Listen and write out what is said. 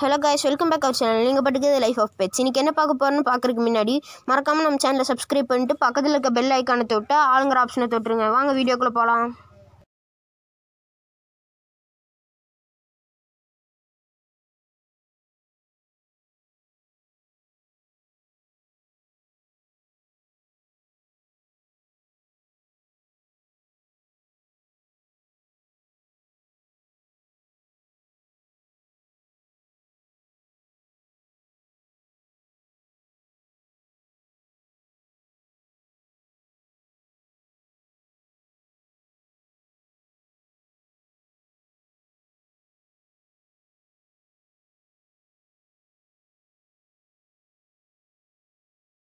hello guys welcome back our channel நீங்கள் பட்டுக்கு life of pets இன்றைக்கி என்ன பார்க்க போகிறோன்னு பார்க்குறதுக்கு முன்னாடி மறக்காமல் நம்ம சேனலை சப்ஸ்கிரைப் பண்ணிட்டு பக்கத்தில் இருக்க பெல் ஐக்கானை தொட்டு ஆளுங்கிற ஆப்ஷனை தொட்டுருங்க வாங்க வீடியோக்குள்ளே போகலாம்